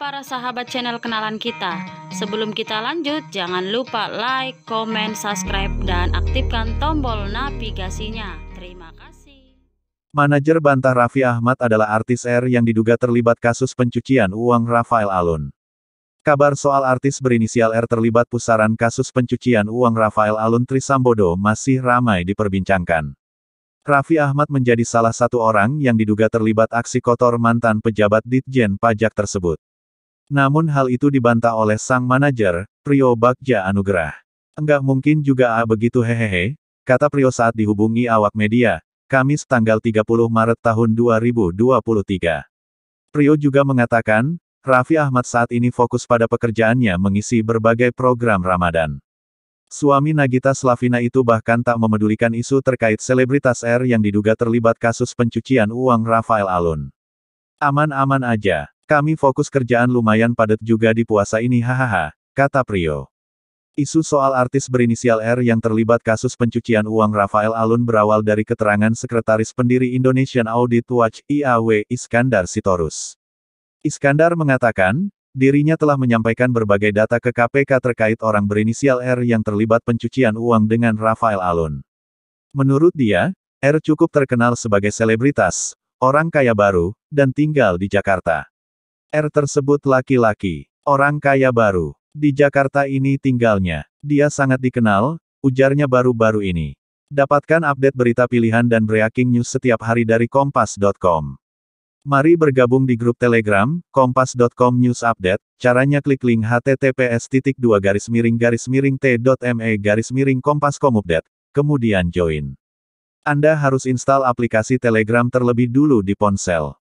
para sahabat channel kenalan kita. Sebelum kita lanjut, jangan lupa like, comment, subscribe, dan aktifkan tombol navigasinya. Terima kasih. Manajer bantah Raffi Ahmad adalah artis R yang diduga terlibat kasus pencucian uang Rafael Alun. Kabar soal artis berinisial R terlibat pusaran kasus pencucian uang Rafael Alun Trisambodo masih ramai diperbincangkan. Raffi Ahmad menjadi salah satu orang yang diduga terlibat aksi kotor mantan pejabat Ditjen Pajak tersebut. Namun hal itu dibantah oleh sang manajer, Prio Bagja Anugerah. Enggak mungkin juga ah begitu hehehe, kata Prio saat dihubungi awak media, Kamis tanggal 30 Maret tahun 2023. Prio juga mengatakan, Raffi Ahmad saat ini fokus pada pekerjaannya mengisi berbagai program Ramadan. Suami Nagita Slavina itu bahkan tak memedulikan isu terkait selebritas R yang diduga terlibat kasus pencucian uang Rafael Alun. Aman-aman aja. Kami fokus kerjaan lumayan padat juga di puasa ini hahaha, kata Prio. Isu soal artis berinisial R yang terlibat kasus pencucian uang Rafael Alun berawal dari keterangan sekretaris pendiri Indonesian Audit Watch IAW Iskandar Sitorus. Iskandar mengatakan, dirinya telah menyampaikan berbagai data ke KPK terkait orang berinisial R yang terlibat pencucian uang dengan Rafael Alun. Menurut dia, R cukup terkenal sebagai selebritas, orang kaya baru, dan tinggal di Jakarta. R tersebut laki-laki, orang kaya baru. Di Jakarta ini tinggalnya. Dia sangat dikenal, ujarnya baru-baru ini. Dapatkan update berita pilihan dan breaking news setiap hari dari kompas.com. Mari bergabung di grup Telegram, kompas.com news update, caranya klik link https titik dua garis miring garis miring t.me garis miring kompas update, kemudian join. Anda harus install aplikasi Telegram terlebih dulu di ponsel.